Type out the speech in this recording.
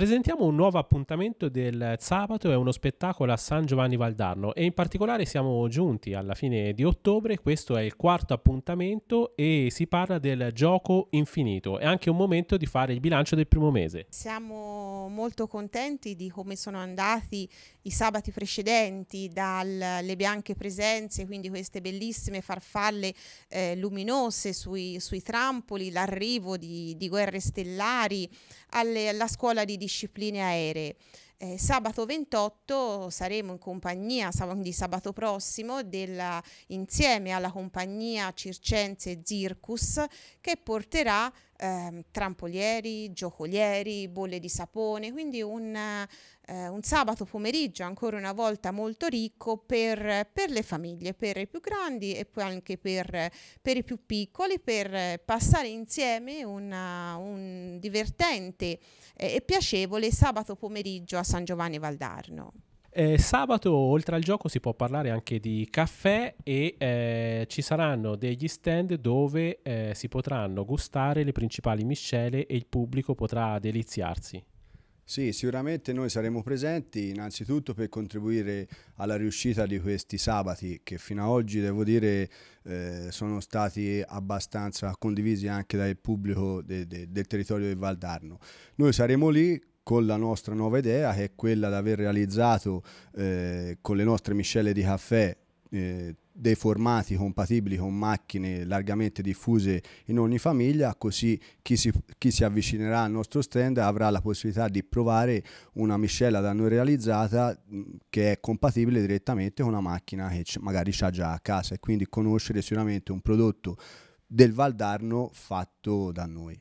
Presentiamo un nuovo appuntamento del sabato, è uno spettacolo a San Giovanni Valdarno e in particolare siamo giunti alla fine di ottobre, questo è il quarto appuntamento e si parla del gioco infinito, è anche un momento di fare il bilancio del primo mese. Siamo molto contenti di come sono andati i sabati precedenti dalle bianche presenze, quindi queste bellissime farfalle eh, luminose sui, sui, trampoli, l'arrivo di, di Guerre Stellari, alle, alla scuola di discipline aeree. Eh, sabato 28 saremo in compagnia, sab- di sabato prossimo, della, insieme alla compagnia Circense Zircus che porterà eh, trampolieri, giocolieri, bolle di sapone, quindi un, eh, un, sabato pomeriggio ancora una volta molto ricco per, per, le famiglie, per i più grandi e poi anche per, per i più piccoli, per passare insieme una, un divertente e piacevole sabato pomeriggio a San Giovanni Valdarno. Eh, sabato, oltre al gioco, si può parlare anche di caffè e eh, ci saranno degli stand dove eh, si potranno gustare le principali miscele e il pubblico potrà deliziarsi. Sì, sicuramente noi saremo presenti innanzitutto per contribuire alla riuscita di questi sabati che fino ad oggi devo dire eh, sono stati abbastanza condivisi anche dal pubblico de, de, del territorio del Valdarno. Noi saremo lì con la nostra nuova idea, che è quella di aver realizzato eh, con le nostre miscele di caffè eh, dei formati compatibili con macchine largamente diffuse in ogni famiglia, così chi si, chi si, avvicinerà al nostro stand avrà la possibilità di provare una miscela da noi realizzata mm, che è compatibile direttamente con una macchina che magari c'ha già a casa e quindi conoscere sicuramente un prodotto del Valdarno fatto da noi.